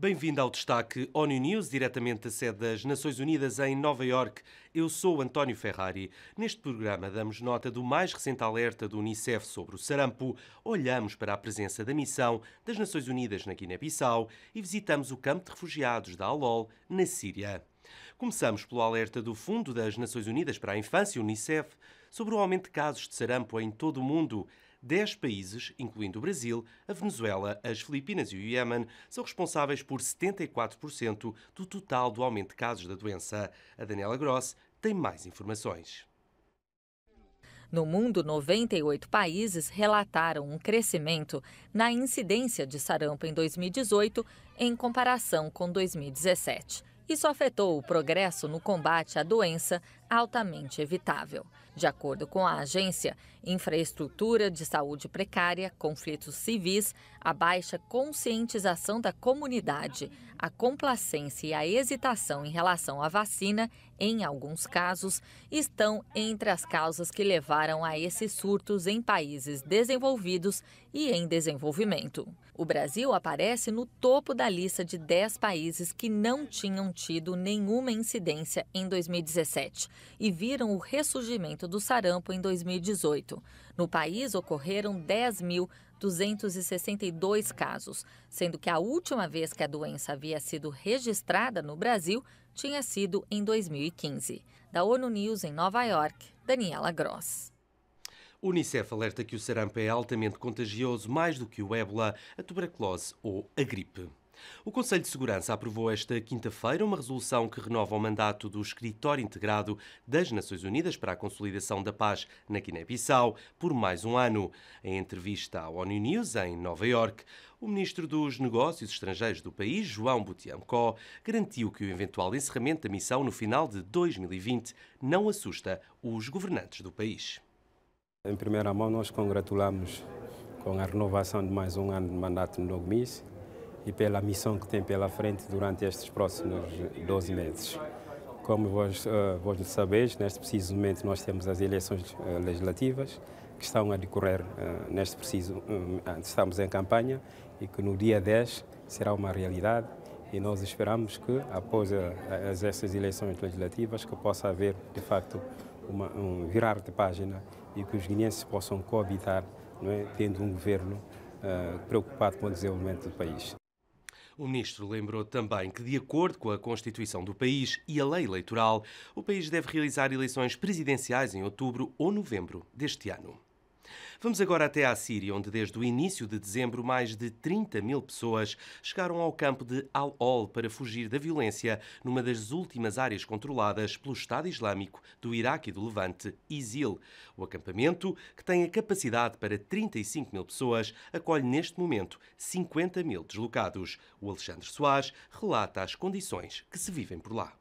Bem-vindo ao destaque ONU News, diretamente da sede das Nações Unidas em Nova York. Eu sou António Ferrari. Neste programa damos nota do mais recente alerta do UNICEF sobre o sarampo, olhamos para a presença da missão das Nações Unidas na Guiné-Bissau e visitamos o campo de refugiados da Alol, na Síria. Começamos pelo alerta do Fundo das Nações Unidas para a Infância, UNICEF, sobre o aumento de casos de sarampo em todo o mundo. 10 países, incluindo o Brasil, a Venezuela, as Filipinas e o Iémen, são responsáveis por 74% do total do aumento de casos da doença. A Daniela Gross tem mais informações. No mundo, 98 países relataram um crescimento na incidência de sarampo em 2018 em comparação com 2017. Isso afetou o progresso no combate à doença altamente evitável. De acordo com a agência, infraestrutura de saúde precária, conflitos civis, a baixa conscientização da comunidade, a complacência e a hesitação em relação à vacina, em alguns casos, estão entre as causas que levaram a esses surtos em países desenvolvidos e em desenvolvimento. O Brasil aparece no topo da lista de 10 países que não tinham tido nenhuma incidência em 2017 e viram o ressurgimento do sarampo em 2018. No país ocorreram 10.262 casos, sendo que a última vez que a doença havia sido registrada no Brasil tinha sido em 2015. Da ONU News em Nova York, Daniela Gross. O Unicef alerta que o sarampo é altamente contagioso mais do que o ébola, a tuberculose ou a gripe. O Conselho de Segurança aprovou esta quinta-feira uma resolução que renova o mandato do Escritório Integrado das Nações Unidas para a Consolidação da Paz na Guiné-Bissau por mais um ano. Em entrevista à ONU News em Nova York, o ministro dos Negócios Estrangeiros do país, João Boutiancó, garantiu que o eventual encerramento da missão no final de 2020 não assusta os governantes do país. Em primeira mão, nós congratulamos com a renovação de mais um ano de mandato no NOGMIS e pela missão que tem pela frente durante estes próximos 12 meses. Como vós, uh, vós sabeis, neste preciso momento nós temos as eleições uh, legislativas que estão a decorrer uh, neste preciso estamos em campanha e que no dia 10 será uma realidade e nós esperamos que após as, essas eleições legislativas que possa haver de facto uma, um virar de página e que os guineenses possam coabitar, é? tendo um governo preocupado com o desenvolvimento do país. O ministro lembrou também que, de acordo com a Constituição do país e a lei eleitoral, o país deve realizar eleições presidenciais em outubro ou novembro deste ano. Vamos agora até à Síria, onde desde o início de dezembro mais de 30 mil pessoas chegaram ao campo de Al-Hol para fugir da violência numa das últimas áreas controladas pelo Estado Islâmico do Iraque e do Levante, ISIL. O acampamento, que tem a capacidade para 35 mil pessoas, acolhe neste momento 50 mil deslocados. O Alexandre Soares relata as condições que se vivem por lá.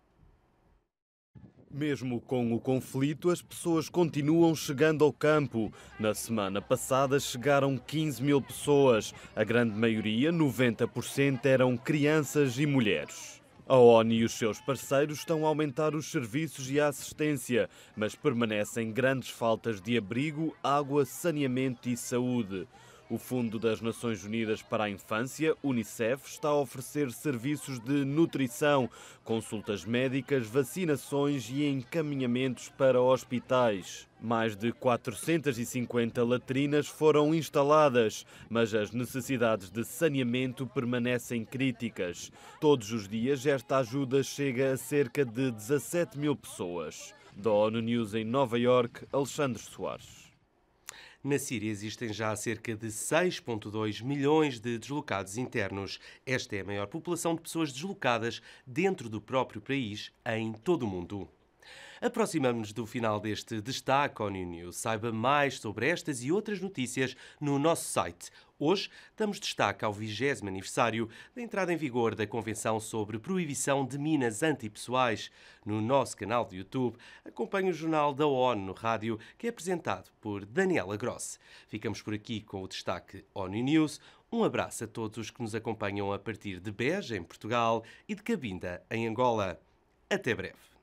Mesmo com o conflito, as pessoas continuam chegando ao campo. Na semana passada chegaram 15 mil pessoas. A grande maioria, 90%, eram crianças e mulheres. A ONU e os seus parceiros estão a aumentar os serviços e a assistência, mas permanecem grandes faltas de abrigo, água, saneamento e saúde. O Fundo das Nações Unidas para a Infância, UNICEF, está a oferecer serviços de nutrição, consultas médicas, vacinações e encaminhamentos para hospitais. Mais de 450 latrinas foram instaladas, mas as necessidades de saneamento permanecem críticas. Todos os dias, esta ajuda chega a cerca de 17 mil pessoas. Da ONU News em Nova York, Alexandre Soares. Na Síria existem já cerca de 6,2 milhões de deslocados internos. Esta é a maior população de pessoas deslocadas dentro do próprio país em todo o mundo. Aproximamos-nos do final deste destaque ONU News. Saiba mais sobre estas e outras notícias no nosso site. Hoje damos destaque ao 20 aniversário da entrada em vigor da Convenção sobre Proibição de Minas Antipessoais. No nosso canal de YouTube, acompanhe o Jornal da ONU no rádio, que é apresentado por Daniela Gross. Ficamos por aqui com o destaque ONU News. Um abraço a todos os que nos acompanham a partir de Beja, em Portugal, e de Cabinda, em Angola. Até breve.